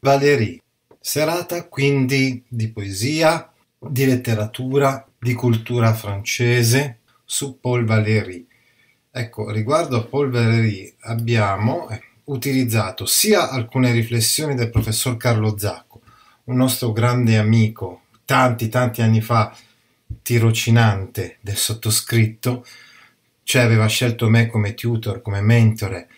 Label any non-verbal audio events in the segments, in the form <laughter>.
Valéry. Serata quindi di poesia, di letteratura, di cultura francese su Paul Valéry. Ecco, riguardo a Paul Valéry abbiamo eh, utilizzato sia alcune riflessioni del professor Carlo Zacco, un nostro grande amico, tanti tanti anni fa tirocinante del sottoscritto, cioè aveva scelto me come tutor, come mentore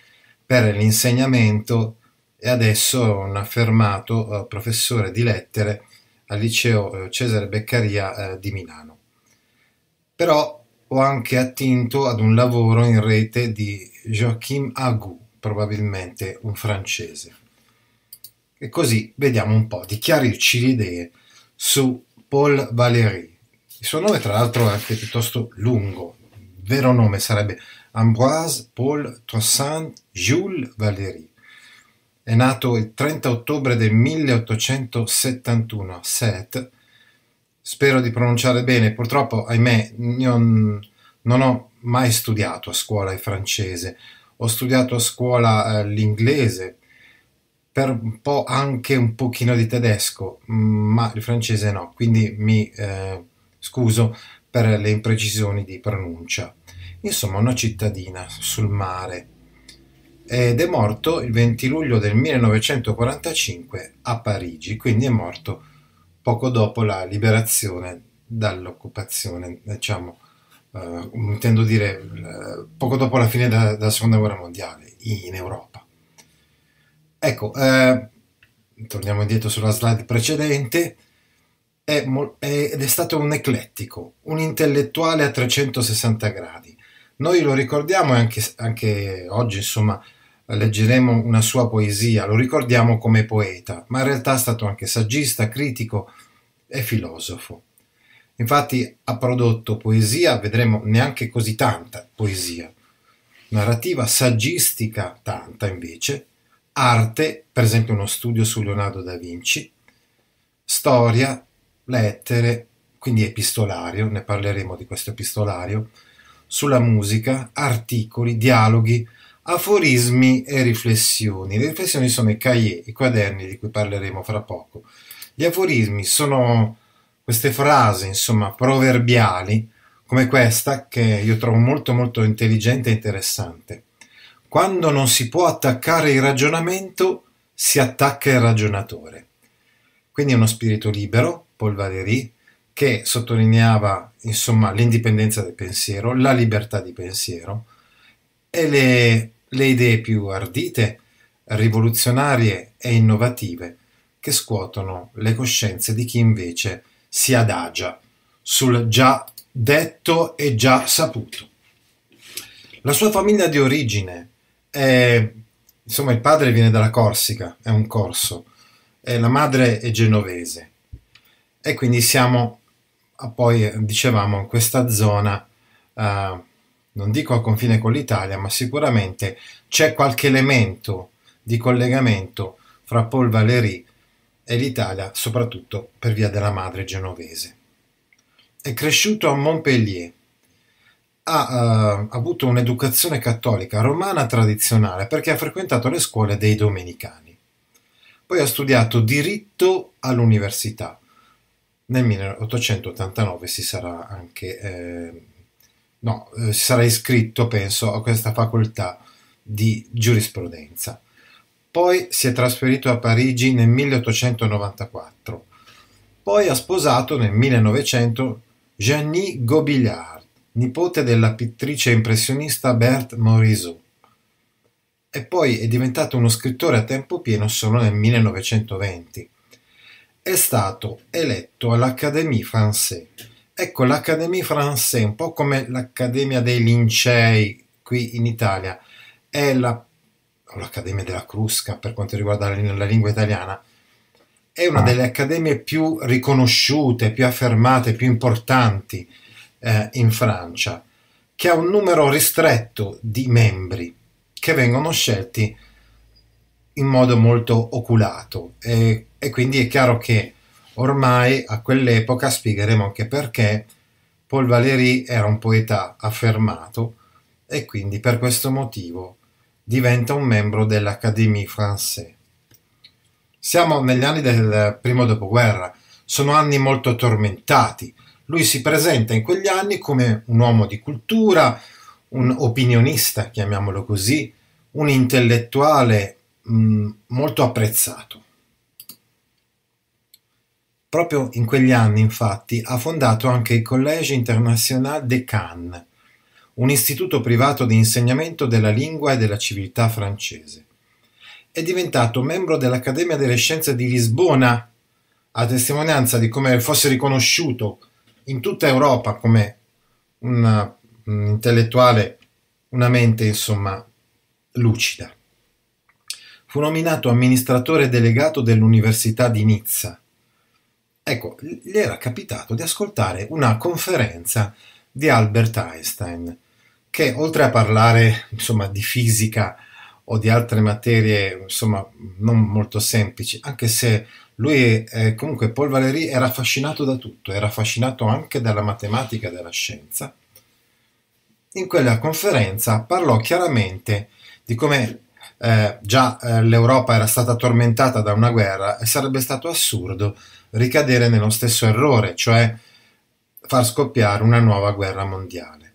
per l'insegnamento e adesso è un affermato eh, professore di lettere al liceo eh, Cesare Beccaria eh, di Milano. Però ho anche attinto ad un lavoro in rete di Joachim Agou, probabilmente un francese. E così vediamo un po' di chiarirci le idee su Paul Valéry. Il suo nome tra l'altro è anche piuttosto lungo, il vero nome sarebbe Ambroise Paul Toussaint Jules Valéry è nato il 30 ottobre del 1871 Seth. Spero di pronunciare bene, purtroppo, ahimè, io non ho mai studiato a scuola il francese, ho studiato a scuola eh, l'inglese, per un po' anche un pochino di tedesco, mm, ma il francese no, quindi mi eh, scuso per le imprecisioni di pronuncia. Insomma, una cittadina sul mare, ed è morto il 20 luglio del 1945 a Parigi, quindi è morto poco dopo la liberazione dall'occupazione, diciamo, eh, intendo dire eh, poco dopo la fine della, della seconda guerra mondiale in Europa. Ecco, eh, torniamo indietro sulla slide precedente, è, è, ed è stato un eclettico, un intellettuale a 360 gradi. Noi lo ricordiamo anche, anche oggi, insomma, leggeremo una sua poesia, lo ricordiamo come poeta, ma in realtà è stato anche saggista, critico e filosofo. Infatti ha prodotto poesia, vedremo neanche così tanta poesia, narrativa saggistica tanta invece, arte, per esempio uno studio su Leonardo da Vinci, storia, lettere, quindi epistolario, ne parleremo di questo epistolario, sulla musica, articoli, dialoghi, Aforismi e riflessioni. Le riflessioni sono i cahiers, i quaderni di cui parleremo fra poco. Gli aforismi sono queste frasi, insomma, proverbiali, come questa, che io trovo molto molto intelligente e interessante. Quando non si può attaccare il ragionamento, si attacca il ragionatore. Quindi è uno spirito libero, Paul Valéry, che sottolineava, insomma, l'indipendenza del pensiero, la libertà di pensiero e le le idee più ardite, rivoluzionarie e innovative che scuotono le coscienze di chi invece si adagia sul già detto e già saputo. La sua famiglia di origine è, insomma, il padre viene dalla Corsica, è un corso, e la madre è genovese. E quindi siamo, a poi dicevamo, in questa zona uh, non dico al confine con l'Italia, ma sicuramente c'è qualche elemento di collegamento fra Paul Valéry e l'Italia, soprattutto per via della madre genovese. È cresciuto a Montpellier, ha uh, avuto un'educazione cattolica romana tradizionale perché ha frequentato le scuole dei domenicani. Poi ha studiato diritto all'università. Nel 1889 si sarà anche eh, no, eh, si sarà iscritto, penso, a questa facoltà di giurisprudenza. Poi si è trasferito a Parigi nel 1894. Poi ha sposato nel 1900 Jeannie Gobillard, nipote della pittrice impressionista Berthe Morisot. E poi è diventato uno scrittore a tempo pieno solo nel 1920. È stato eletto all'Académie Française Ecco, l'Académie Française, un po' come l'Accademia dei Lincei qui in Italia, è la, o l'Accademia della Crusca per quanto riguarda la, la lingua italiana, è una ah. delle accademie più riconosciute, più affermate, più importanti eh, in Francia, che ha un numero ristretto di membri che vengono scelti in modo molto oculato e, e quindi è chiaro che Ormai a quell'epoca spiegheremo anche perché Paul Valéry era un poeta affermato e quindi per questo motivo diventa un membro dell'Académie Française. Siamo negli anni del primo dopoguerra, sono anni molto tormentati. Lui si presenta in quegli anni come un uomo di cultura, un opinionista, chiamiamolo così, un intellettuale mh, mm, molto apprezzato. Proprio in quegli anni, infatti, ha fondato anche il Collège International de Cannes, un istituto privato di insegnamento della lingua e della civiltà francese. È diventato membro dell'Accademia delle Scienze di Lisbona, a testimonianza di come fosse riconosciuto in tutta Europa come un intellettuale, una mente insomma lucida. Fu nominato amministratore delegato dell'Università di Nizza Ecco, gli era capitato di ascoltare una conferenza di Albert Einstein, che oltre a parlare insomma, di fisica o di altre materie insomma, non molto semplici, anche se lui eh, comunque Paul Valéry era affascinato da tutto, era affascinato anche dalla matematica e dalla scienza. In quella conferenza parlò chiaramente di come eh, già eh, l'Europa era stata tormentata da una guerra e sarebbe stato assurdo ricadere nello stesso errore, cioè far scoppiare una nuova guerra mondiale.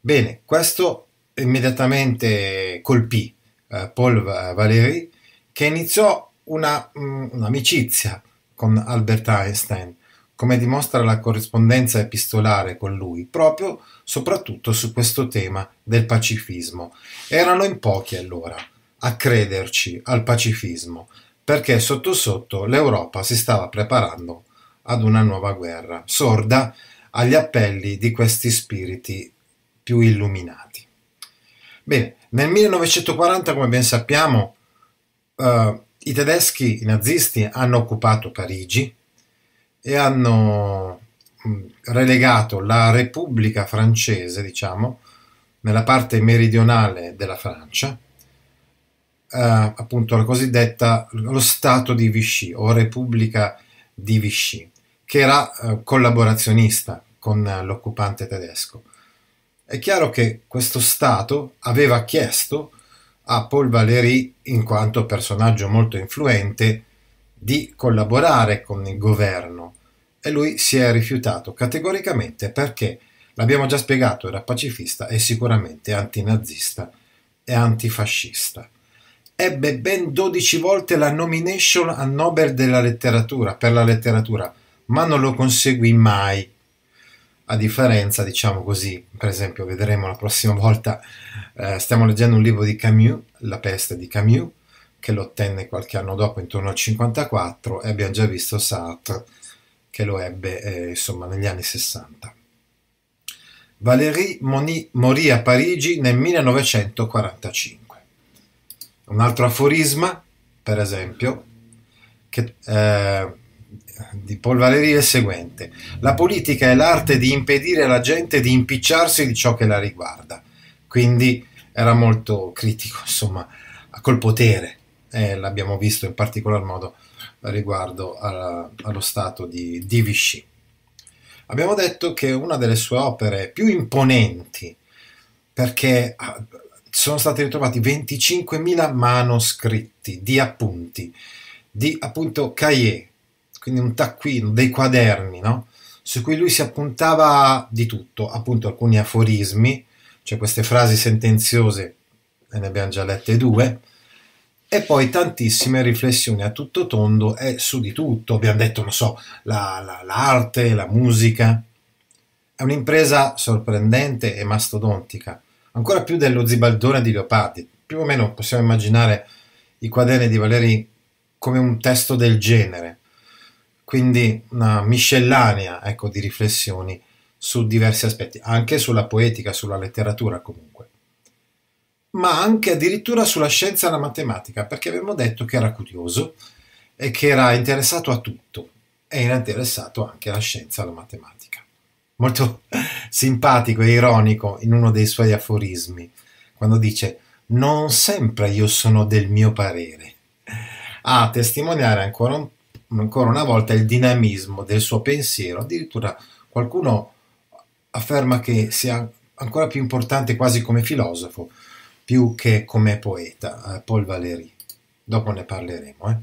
Bene, questo immediatamente colpì eh, Paul Valéry che iniziò una, mh, mm, un'amicizia con Albert Einstein, come dimostra la corrispondenza epistolare con lui, proprio soprattutto su questo tema del pacifismo. Erano in pochi allora a crederci al pacifismo, perché sotto sotto l'Europa si stava preparando ad una nuova guerra, sorda agli appelli di questi spiriti più illuminati. Bene, nel 1940, come ben sappiamo, eh, i tedeschi i nazisti hanno occupato Parigi e hanno mm, relegato la Repubblica francese, diciamo, nella parte meridionale della Francia, eh, appunto la cosiddetta lo Stato di Vichy o Repubblica di Vichy, che era eh, collaborazionista con eh, l'occupante tedesco. È chiaro che questo Stato aveva chiesto a Paul Valéry, in quanto personaggio molto influente, di collaborare con il governo e lui si è rifiutato categoricamente perché, l'abbiamo già spiegato, era pacifista e sicuramente antinazista e antifascista ebbe ben 12 volte la nomination a Nobel della letteratura, per la letteratura, ma non lo conseguì mai. A differenza, diciamo così, per esempio, vedremo la prossima volta, eh, stiamo leggendo un libro di Camus, La peste di Camus, che lo ottenne qualche anno dopo, intorno al 54, e abbiamo già visto Sartre, che lo ebbe, eh, insomma, negli anni 60. Valéry Moni morì a Parigi nel 1945. Un altro aforisma, per esempio, che, eh, di Paul Valéry è il seguente. La politica è l'arte di impedire alla gente di impicciarsi di ciò che la riguarda. Quindi era molto critico, insomma, col potere. Eh, l'abbiamo visto in particolar modo riguardo alla, allo stato di, di Vichy. Abbiamo detto che una delle sue opere più imponenti, perché ah, sono stati ritrovati 25.000 manoscritti di appunti, di appunto cahier, quindi un taccuino, dei quaderni, no? su cui lui si appuntava di tutto, appunto alcuni aforismi, cioè queste frasi sentenziose, e ne abbiamo già lette due, e poi tantissime riflessioni a tutto tondo e su di tutto. Abbiamo detto, non so, la, la, l'arte, la musica. È un'impresa sorprendente e mastodontica, ancora più dello zibaldone di Leopardi. Più o meno possiamo immaginare i quaderni di Valeri come un testo del genere, quindi una miscellanea ecco, di riflessioni su diversi aspetti, anche sulla poetica, sulla letteratura comunque, ma anche addirittura sulla scienza e la matematica, perché abbiamo detto che era curioso e che era interessato a tutto, e era interessato anche alla scienza e alla matematica molto simpatico e ironico in uno dei suoi aforismi, quando dice non sempre io sono del mio parere, a testimoniare ancora, un, ancora una volta il dinamismo del suo pensiero, addirittura qualcuno afferma che sia ancora più importante quasi come filosofo, più che come poeta, eh, Paul Valéry. Dopo ne parleremo. Eh.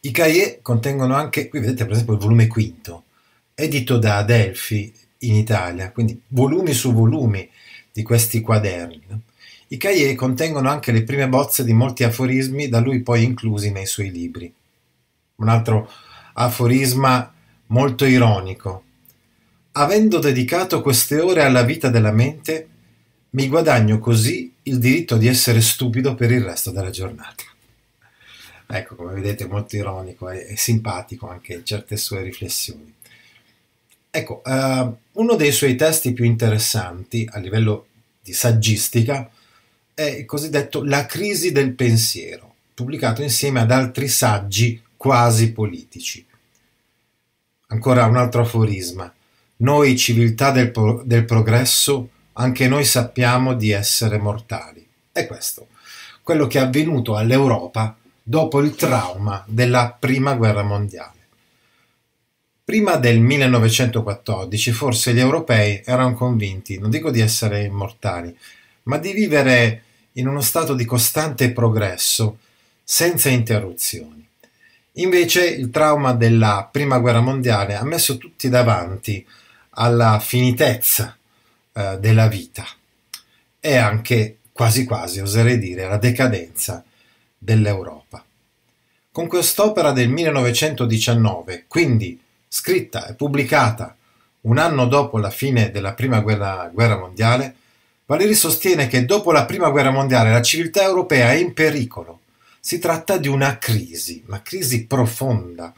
I cahiers contengono anche, qui vedete per esempio il volume quinto, edito da Adelphi in Italia, quindi volumi su volumi di questi quaderni. I cahiers contengono anche le prime bozze di molti aforismi da lui poi inclusi nei suoi libri. Un altro aforisma molto ironico. Avendo dedicato queste ore alla vita della mente, mi guadagno così il diritto di essere stupido per il resto della giornata. Ecco, come vedete, molto ironico e simpatico anche in certe sue riflessioni. Ecco, eh, uno dei suoi testi più interessanti a livello di saggistica è il cosiddetto La crisi del pensiero, pubblicato insieme ad altri saggi quasi politici. Ancora un altro aforisma. Noi, civiltà del, pro del progresso, anche noi sappiamo di essere mortali. È questo quello che è avvenuto all'Europa dopo il trauma della Prima Guerra Mondiale. Prima del 1914 forse gli europei erano convinti, non dico di essere immortali, ma di vivere in uno stato di costante progresso senza interruzioni. Invece il trauma della Prima Guerra Mondiale ha messo tutti davanti alla finitezza eh, della vita e anche quasi quasi oserei dire alla decadenza dell'Europa. Con quest'opera del 1919, quindi scritta e pubblicata un anno dopo la fine della Prima Guerra, guerra Mondiale, Valeri sostiene che dopo la Prima Guerra Mondiale la civiltà europea è in pericolo. Si tratta di una crisi, una crisi profonda,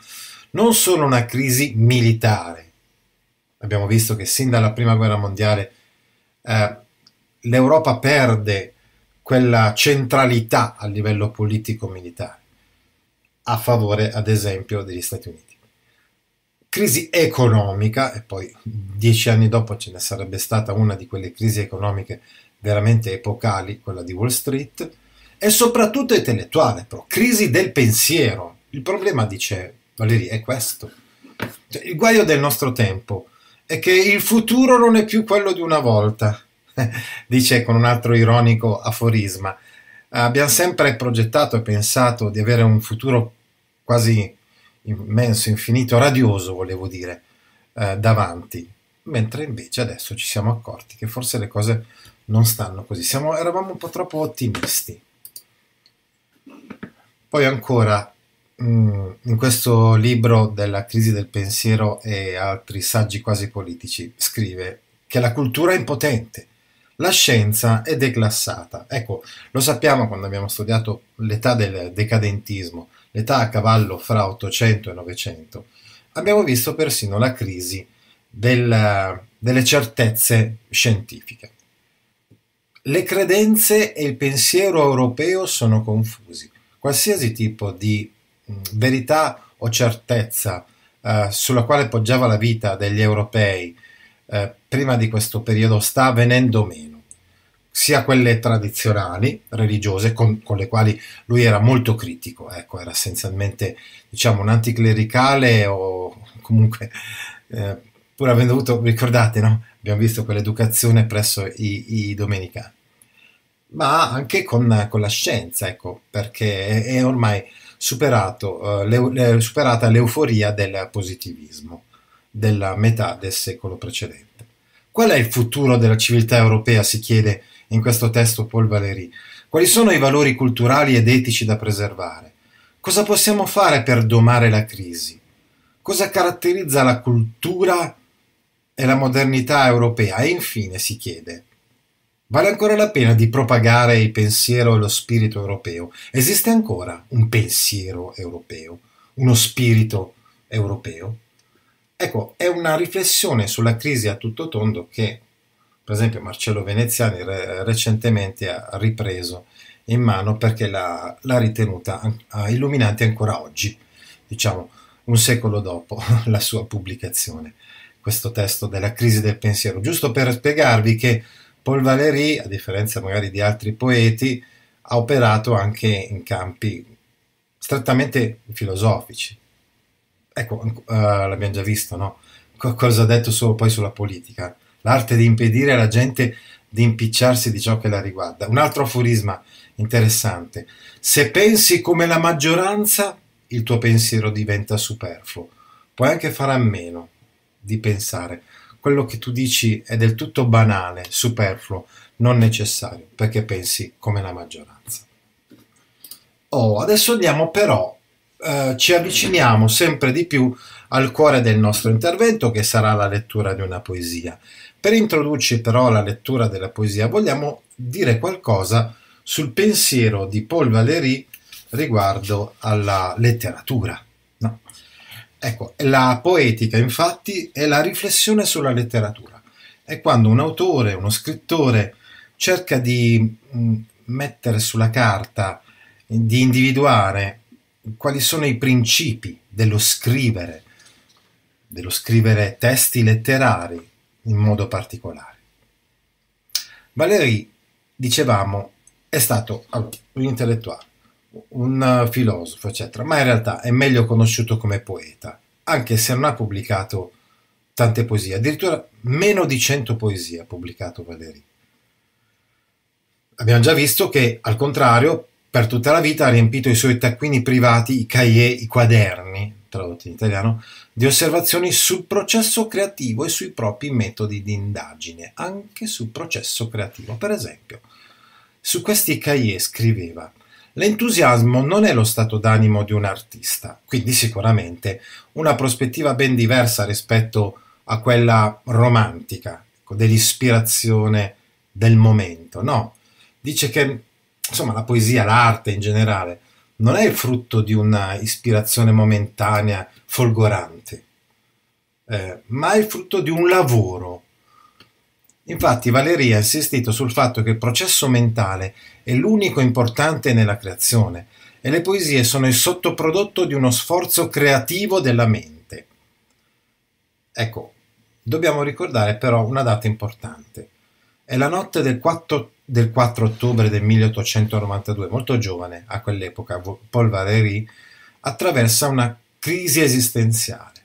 non solo una crisi militare. Abbiamo visto che sin dalla Prima Guerra Mondiale eh, l'Europa perde quella centralità a livello politico-militare, a favore ad esempio degli Stati Uniti crisi economica, e poi dieci anni dopo ce ne sarebbe stata una di quelle crisi economiche veramente epocali, quella di Wall Street, e soprattutto intellettuale, però, crisi del pensiero. Il problema, dice Valeri, è questo. Cioè, il guaio del nostro tempo è che il futuro non è più quello di una volta, <laughs> dice con un altro ironico aforisma. Abbiamo sempre progettato e pensato di avere un futuro quasi immenso, infinito, radioso volevo dire, eh, davanti, mentre invece adesso ci siamo accorti che forse le cose non stanno così, siamo, eravamo un po' troppo ottimisti. Poi ancora, mm, in questo libro della crisi del pensiero e altri saggi quasi politici, scrive che la cultura è impotente, la scienza è declassata. Ecco, lo sappiamo quando abbiamo studiato l'età del decadentismo, l'età a cavallo fra 800 e 900, abbiamo visto persino la crisi del, delle certezze scientifiche. Le credenze e il pensiero europeo sono confusi. Qualsiasi tipo di verità o certezza eh, sulla quale poggiava la vita degli europei eh, prima di questo periodo sta venendo meno sia quelle tradizionali, religiose, con, con, le quali lui era molto critico, ecco, era essenzialmente diciamo, un anticlericale o comunque, eh, pur avendo avuto, ricordate, no? abbiamo visto quell'educazione presso i, i, domenicani, ma anche con, con la scienza, ecco, perché è, ormai superato, eh, le, le, superata l'euforia del positivismo della metà del secolo precedente. Qual è il futuro della civiltà europea, si chiede in questo testo Paul Valéry. Quali sono i valori culturali ed etici da preservare? Cosa possiamo fare per domare la crisi? Cosa caratterizza la cultura e la modernità europea? E infine si chiede, vale ancora la pena di propagare il pensiero e lo spirito europeo? Esiste ancora un pensiero europeo, uno spirito europeo? Ecco, è una riflessione sulla crisi a tutto tondo che per esempio Marcello Veneziani re, recentemente ha ripreso in mano perché l'ha, l'ha ritenuta illuminante ancora oggi, diciamo un secolo dopo <laughs> la sua pubblicazione, questo testo della crisi del pensiero, giusto per spiegarvi che Paul Valéry, a differenza magari di altri poeti, ha operato anche in campi strettamente filosofici. Ecco, uh, l'abbiamo già visto, no? cosa ha detto solo poi sulla politica l'arte di impedire alla gente di impicciarsi di ciò che la riguarda. Un altro aforisma interessante. Se pensi come la maggioranza, il tuo pensiero diventa superfluo. Puoi anche fare a meno di pensare. Quello che tu dici è del tutto banale, superfluo, non necessario, perché pensi come la maggioranza. Oh, adesso andiamo però, eh, ci avviciniamo sempre di più al cuore del nostro intervento che sarà la lettura di una poesia. Per introdurci però alla lettura della poesia vogliamo dire qualcosa sul pensiero di Paul Valéry riguardo alla letteratura. No. Ecco, la poetica infatti è la riflessione sulla letteratura, è quando un autore, uno scrittore cerca di mm, mettere sulla carta, di individuare quali sono i principi dello scrivere, dello scrivere testi letterari, in modo particolare. Valéry, dicevamo, è stato allora, un intellettuale, un eh, filosofo, eccetera, ma in realtà è meglio conosciuto come poeta, anche se non ha pubblicato tante poesie, addirittura meno di 100 poesie ha pubblicato Valéry. Abbiamo già visto che, al contrario, per tutta la vita ha riempito i suoi taccuini privati, i cahiers, i quaderni tradotto in italiano, di osservazioni sul processo creativo e sui propri metodi di indagine, anche sul processo creativo. Per esempio, su questi cahiers scriveva L'entusiasmo non è lo stato d'animo di un artista, quindi sicuramente una prospettiva ben diversa rispetto a quella romantica, ecco, dell'ispirazione del momento. No, dice che insomma la poesia, l'arte in generale, non è il frutto di una ispirazione momentanea, folgorante, eh, ma è il frutto di un lavoro. Infatti Valeria ha insistito sul fatto che il processo mentale è l'unico importante nella creazione e le poesie sono il sottoprodotto di uno sforzo creativo della mente. Ecco, dobbiamo ricordare però una data importante. È la notte del 4, del 4 ottobre del 1892, molto giovane a quell'epoca, Paul Valéry attraversa una crisi esistenziale.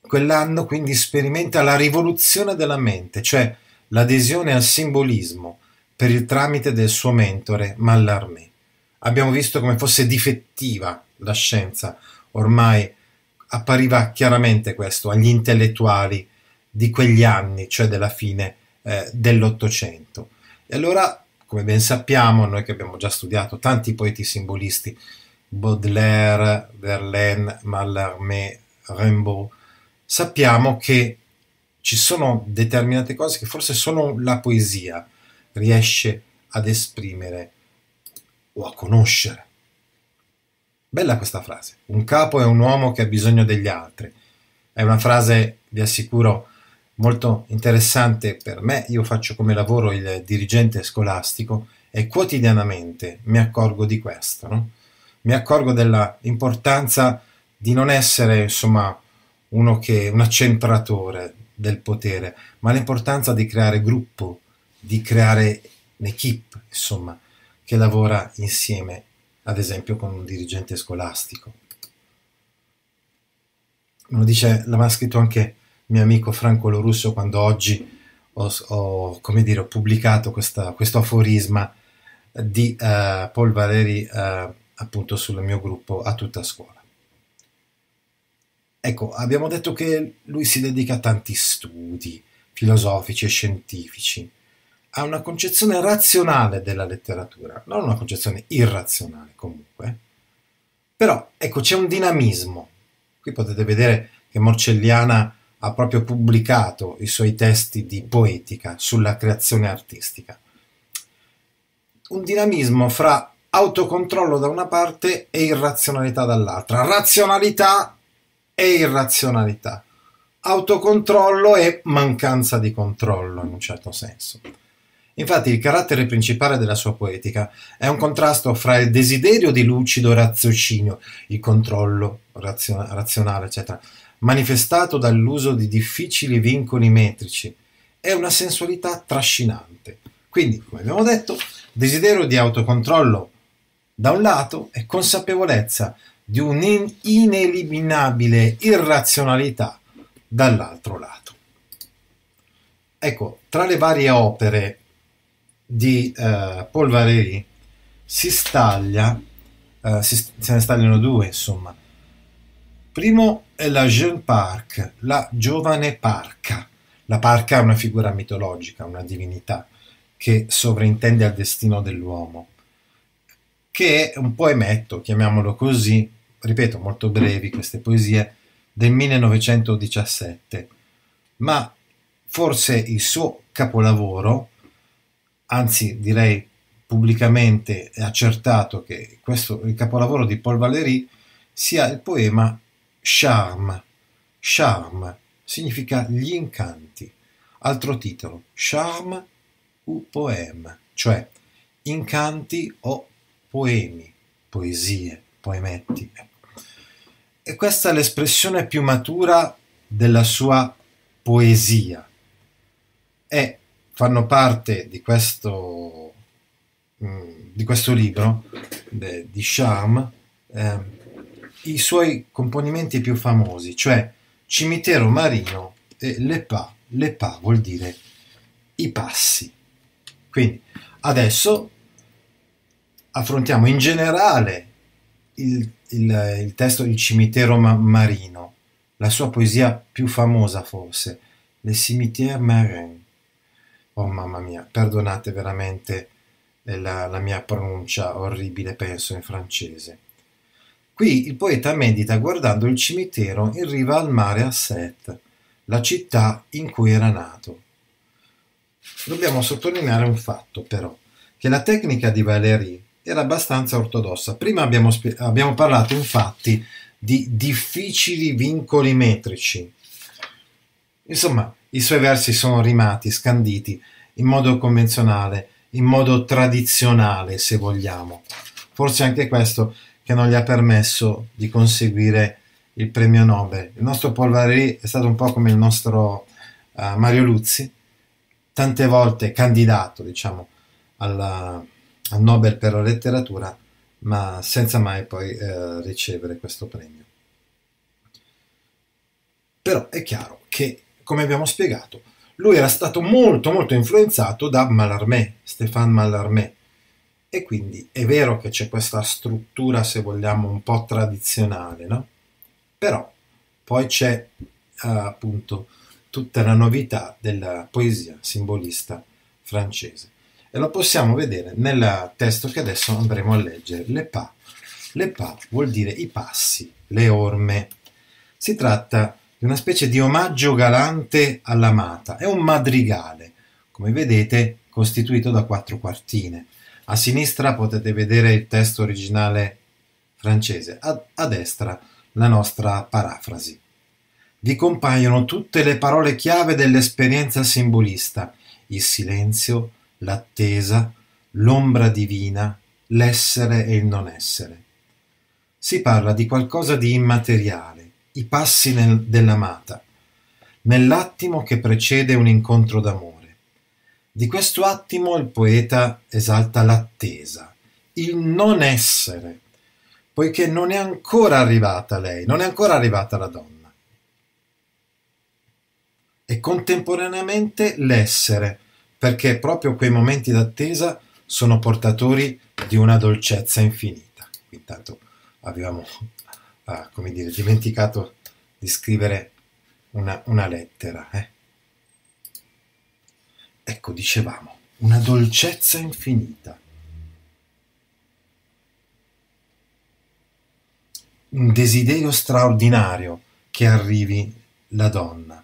Quell'anno quindi sperimenta la rivoluzione della mente, cioè l'adesione al simbolismo per il tramite del suo mentore Mallarmé. Abbiamo visto come fosse difettiva la scienza, ormai appariva chiaramente questo agli intellettuali di quegli anni, cioè della fine eh, dell'Ottocento. E allora, come ben sappiamo, noi che abbiamo già studiato tanti poeti simbolisti, Baudelaire, Verlaine, Mallarmé, Rimbaud, sappiamo che ci sono determinate cose che forse solo la poesia riesce ad esprimere o a conoscere. Bella questa frase. Un capo è un uomo che ha bisogno degli altri. È una frase, vi assicuro, molto interessante per me, io faccio come lavoro il dirigente scolastico e quotidianamente mi accorgo di questo, no? mi accorgo dell'importanza di non essere insomma uno che, un accentratore del potere, ma l'importanza di creare gruppo, di creare un'equipe, insomma, che lavora insieme, ad esempio con un dirigente scolastico. Uno dice, l'aveva scritto anche mio amico Franco Lorusso quando oggi ho, ho, dire, ho pubblicato questa, questo aforisma di uh, Paul Valeri uh, appunto sul mio gruppo a tutta scuola. Ecco, abbiamo detto che lui si dedica a tanti studi filosofici e scientifici, ha una concezione razionale della letteratura, non una concezione irrazionale comunque. Però ecco, c'è un dinamismo. Qui potete vedere che Morcelliana ha proprio pubblicato i suoi testi di poetica sulla creazione artistica. Un dinamismo fra autocontrollo da una parte e irrazionalità dall'altra, razionalità e irrazionalità, autocontrollo e mancanza di controllo in un certo senso. Infatti il carattere principale della sua poetica è un contrasto fra il desiderio di lucido raziocinio, il controllo razionale, eccetera, manifestato dall'uso di difficili vincoli metrici, è una sensualità trascinante. Quindi, come abbiamo detto, desiderio di autocontrollo da un lato e consapevolezza di un'ineliminabile irrazionalità dall'altro lato. Ecco, tra le varie opere di eh, Paul Valéry si staglia, eh, si, se ne stagliano due, insomma. Primo, è la Jeune Parc, la giovane parca. La parca è una figura mitologica, una divinità che sovrintende al destino dell'uomo, che è un poemetto, chiamiamolo così, ripeto, molto brevi queste poesie, del 1917, ma forse il suo capolavoro, anzi direi pubblicamente è accertato che questo, il capolavoro di Paul Valéry sia il poema Charme. Charme significa gli incanti. Altro titolo, charme ou poème, cioè incanti o poemi, poesie, poemetti. Ecco. E questa è l'espressione più matura della sua poesia. E fanno parte di questo, mm, di questo libro, di Charme, eh, i suoi componimenti più famosi, cioè cimitero marino e lepa. Lepa vuol dire i passi. Quindi adesso affrontiamo in generale il, il, il testo di cimitero ma marino, la sua poesia più famosa forse, Le cimitière marin. Oh mamma mia, perdonate veramente la, la mia pronuncia orribile, penso, in francese. Qui il poeta medita guardando il cimitero in riva al mare a Set, la città in cui era nato. Dobbiamo sottolineare un fatto però, che la tecnica di Valéry era abbastanza ortodossa. Prima abbiamo, abbiamo parlato infatti di difficili vincoli metrici. Insomma, i suoi versi sono rimati, scanditi, in modo convenzionale, in modo tradizionale se vogliamo. Forse anche questo che non gli ha permesso di conseguire il premio Nobel. Il nostro Paul è stato un po' come il nostro uh, Mario Luzzi, tante volte candidato diciamo, alla, al Nobel per la letteratura, ma senza mai poi uh, ricevere questo premio. Però è chiaro che, come abbiamo spiegato, lui era stato molto molto influenzato da Mallarmé, Stéphane Mallarmé, e quindi è vero che c'è questa struttura, se vogliamo, un po' tradizionale, no? Però poi c'è eh, appunto tutta la novità della poesia simbolista francese. E lo possiamo vedere nel testo che adesso andremo a leggere, Le Pas. Le Pas vuol dire i passi, le orme. Si tratta di una specie di omaggio galante all'amata, è un madrigale, come vedete costituito da quattro quartine. A sinistra potete vedere il testo originale francese, a, a destra la nostra parafrasi. Vi compaiono tutte le parole chiave dell'esperienza simbolista, il silenzio, l'attesa, l'ombra divina, l'essere e il non essere. Si parla di qualcosa di immateriale, i passi nel, dell'amata, nell'attimo che precede un incontro d'amore di questo attimo il poeta esalta l'attesa, il non essere, poiché non è ancora arrivata lei, non è ancora arrivata la donna. E contemporaneamente l'essere, perché proprio quei momenti d'attesa sono portatori di una dolcezza infinita. Intanto avevamo, ah, come dire, dimenticato di scrivere una, una lettera. Eh? Ecco, dicevamo, una dolcezza infinita. Un desiderio straordinario che arrivi la donna.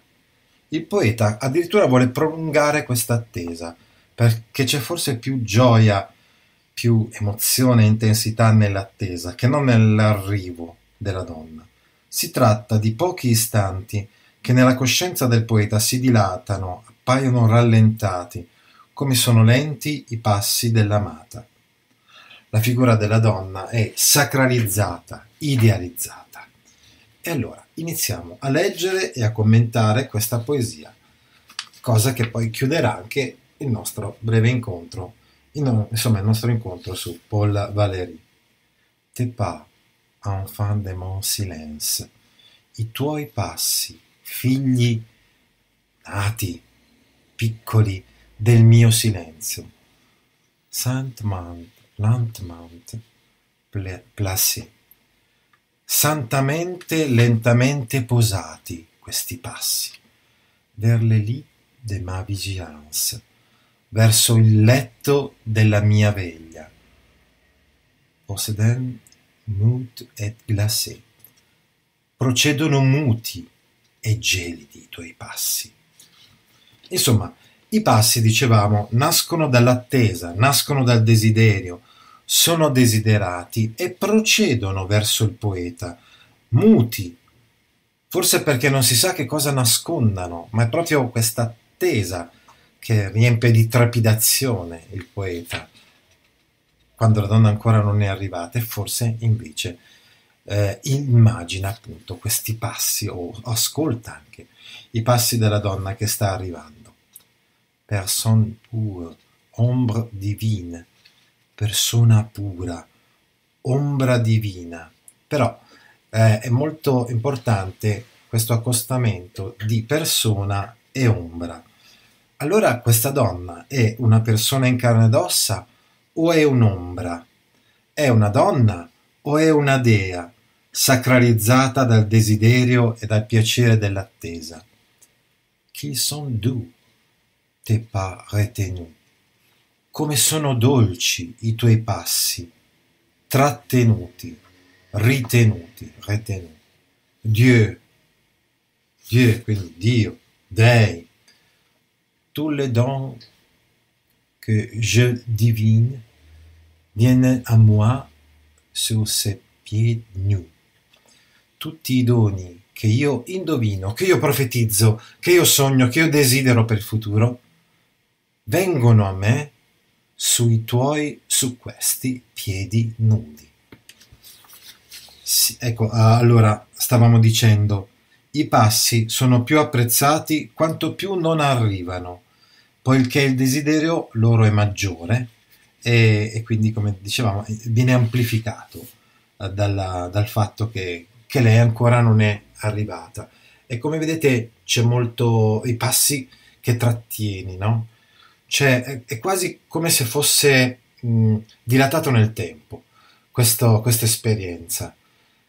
Il poeta addirittura vuole prolungare questa attesa, perché c'è forse più gioia, più emozione e intensità nell'attesa che non nell'arrivo della donna. Si tratta di pochi istanti che nella coscienza del poeta si dilatano appaiono rallentati, come sono lenti i passi dell'amata. La figura della donna è sacralizzata, idealizzata. E allora iniziamo a leggere e a commentare questa poesia, cosa che poi chiuderà anche il nostro breve incontro, insomma il nostro incontro su Paul Valéry. Te pas, enfant de mon silence, i tuoi passi, figli nati piccoli del mio silenzio. Santmant, lantmant, placé. Santamente, lentamente posati questi passi. Vers le lit de ma vigilance, verso il letto della mia veglia. Poseden mut et glacé. Procedono muti e gelidi i tuoi passi. Insomma, i passi, dicevamo, nascono dall'attesa, nascono dal desiderio, sono desiderati e procedono verso il poeta, muti, forse perché non si sa che cosa nascondano, ma è proprio questa attesa che riempie di trepidazione il poeta, quando la donna ancora non è arrivata e forse invece eh, immagina appunto questi passi o ascolta anche i passi della donna che sta arrivando personne pure, ombre divine, persona pura, ombra divina. Però eh, è molto importante questo accostamento di persona e ombra. Allora questa donna è una persona in carne ed ossa o è un'ombra? È una donna o è una dea sacralizzata dal desiderio e dal piacere dell'attesa? Chi sono due? te pas retenu. Come sono dolci i tuoi passi, trattenuti, ritenuti, retenuti. Dieu, Dieu, quindi Dio, Dei, tous les dons que je divine viennent à moi sur ses pieds nus. Tutti i doni che io indovino, che io profetizzo, che io sogno, che io desidero per il futuro, vengono a me sui tuoi, su questi piedi nudi. Sì, ecco, allora stavamo dicendo, i passi sono più apprezzati quanto più non arrivano, poiché il desiderio loro è maggiore e, e quindi, come dicevamo, viene amplificato eh, dalla, dal fatto che, che lei ancora non è arrivata. E come vedete c'è molto i passi che trattieni, no? cioè è quasi come se fosse mh, dilatato nel tempo questa esperienza.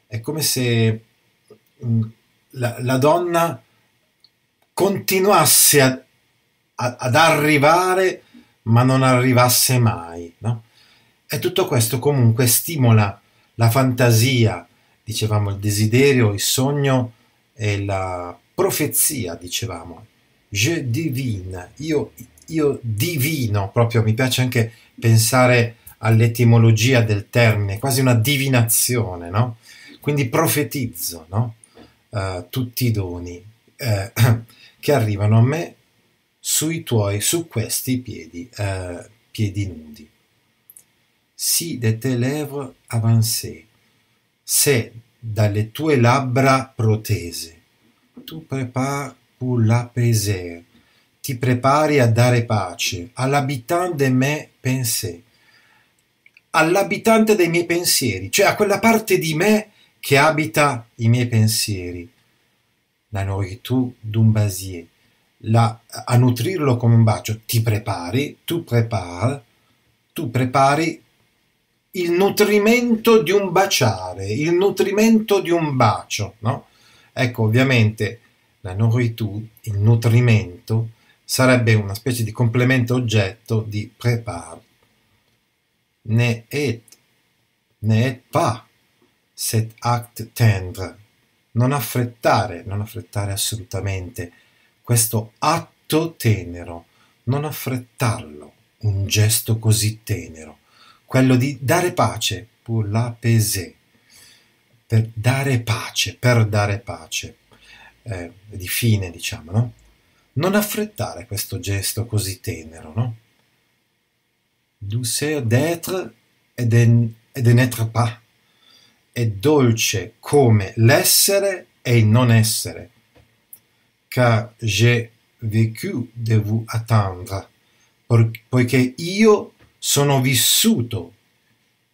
È come se mh, la, la, donna continuasse a, a, ad arrivare ma non arrivasse mai. No? E tutto questo comunque stimola la fantasia, dicevamo il desiderio, il sogno e la profezia, dicevamo. Je divine, io io divino, proprio mi piace anche pensare all'etimologia del termine, quasi una divinazione, no? Quindi profetizzo, no? Uh, tutti i doni eh, <clears throat> che arrivano a me sui tuoi, su questi piedi, eh, piedi nudi. Si de tes lèvres avancées, se dalle tue labbra protese, tu prepar pour la l'apaiser, ti prepari a dare pace all'abitante de me pensées, all'abitante dei miei pensieri, cioè a quella parte di me che abita i miei pensieri, la nourriture d'un basier, la, a nutrirlo come un bacio, ti prepari, tu prepari, tu prepari il nutrimento di un baciare, il nutrimento di un bacio, no? Ecco, ovviamente la nourriture, il nutrimento, sarebbe una specie di complemento oggetto di prépare. Ne et, ne et pas cet acte tendre. Non affrettare, non affrettare assolutamente questo atto tenero, non affrettarlo, un gesto così tenero, quello di dare pace, pour la paix, per dare pace, per dare pace, eh, di fine diciamo, no? Non affrettare questo gesto così tenero, no? Douceur d'être et de, n'être pas. È dolce come l'essere e il non essere. Car j'ai vécu de vous attendre, poiché io sono vissuto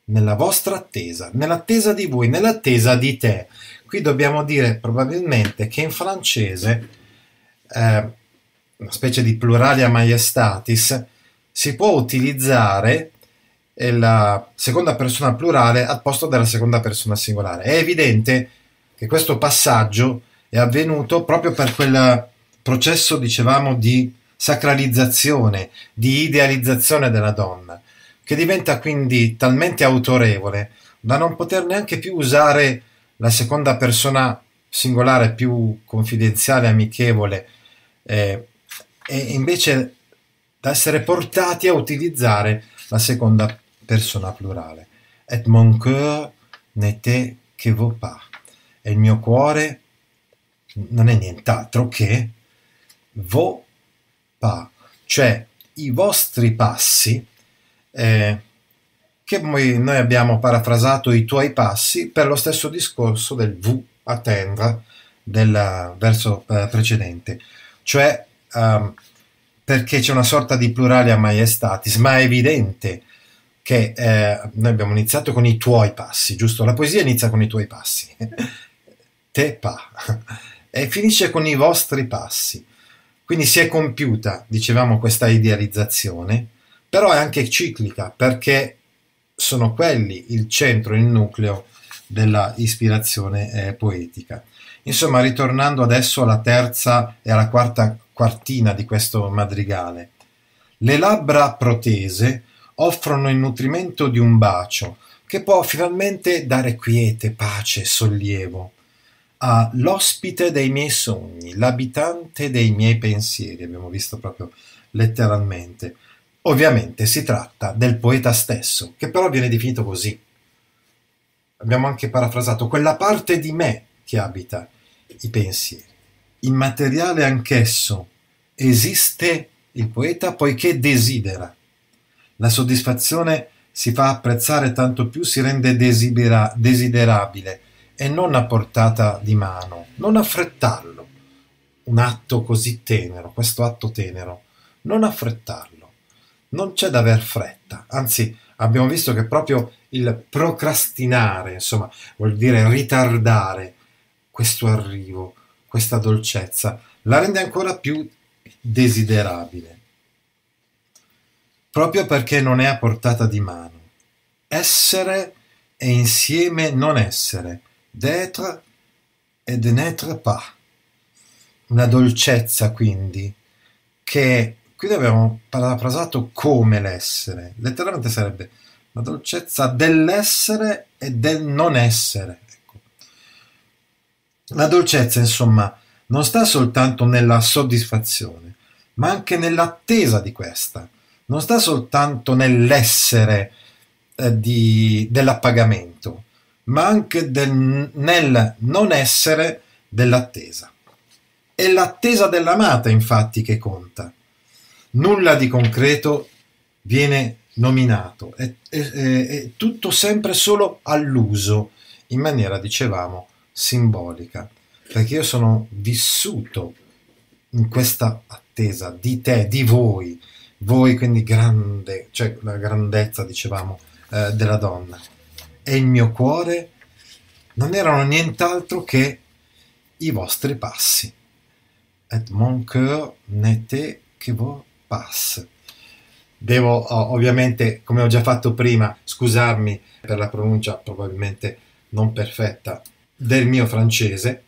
nella vostra attesa, nell'attesa di voi, nell'attesa di te. Qui dobbiamo dire probabilmente che in francese eh, una specie di plurale a maiestatis, si può utilizzare eh, la seconda persona plurale al posto della seconda persona singolare. È evidente che questo passaggio è avvenuto proprio per quel processo, dicevamo, di sacralizzazione, di idealizzazione della donna, che diventa quindi talmente autorevole da non poter neanche più usare la seconda persona singolare più confidenziale, amichevole, eh, e invece da essere portati a utilizzare la seconda persona plurale. Et mon cœur n'était que vos pas. E il mio cuore non è nient'altro che vos pas, cioè i vostri passi, eh, che noi abbiamo parafrasato i tuoi passi per lo stesso discorso del V attendre del verso eh, precedente, cioè um, perché c'è una sorta di plurale a maestatis, ma è evidente che eh, noi abbiamo iniziato con i tuoi passi, giusto? La poesia inizia con i tuoi passi, <laughs> te pa, e finisce con i vostri passi. Quindi si è compiuta, dicevamo, questa idealizzazione, però è anche ciclica perché sono quelli il centro, il nucleo della ispirazione eh, poetica. Insomma, ritornando adesso alla terza e alla quarta quartina di questo madrigale. Le labbra protese offrono il nutrimento di un bacio che può finalmente dare quiete, pace, sollievo a l'ospite dei miei sogni, l'abitante dei miei pensieri, abbiamo visto proprio letteralmente. Ovviamente si tratta del poeta stesso, che però viene definito così. Abbiamo anche parafrasato quella parte di me che abita i pensieri immateriale anch'esso, esiste il poeta poiché desidera. La soddisfazione si fa apprezzare tanto più si rende desidera desiderabile e non a portata di mano, non affrettarlo. Un atto così tenero, questo atto tenero, non affrettarlo. Non c'è da aver fretta, anzi abbiamo visto che proprio il procrastinare, insomma, vuol dire ritardare questo arrivo, questa dolcezza, la rende ancora più desiderabile, proprio perché non è a portata di mano. Essere e insieme non essere, d'être e de n'être pas. Una dolcezza quindi che qui abbiamo parafrasato come l'essere, letteralmente sarebbe la dolcezza dell'essere e del non essere. La dolcezza, insomma, non sta soltanto nella soddisfazione, ma anche nell'attesa di questa, non sta soltanto nell'essere eh, di, dell'appagamento, ma anche del, nel non essere dell'attesa. È l'attesa dell'amata, infatti, che conta. Nulla di concreto viene nominato, è, è, è tutto sempre solo all'uso, in maniera, dicevamo, simbolica, perché io sono vissuto in questa attesa di te, di voi, voi quindi grande, cioè la grandezza, dicevamo, eh, della donna. E il mio cuore non erano nient'altro che i vostri passi. Et mon cœur n'était que vos passes. Devo ovviamente, come ho già fatto prima, scusarmi per la pronuncia probabilmente non perfetta del mio francese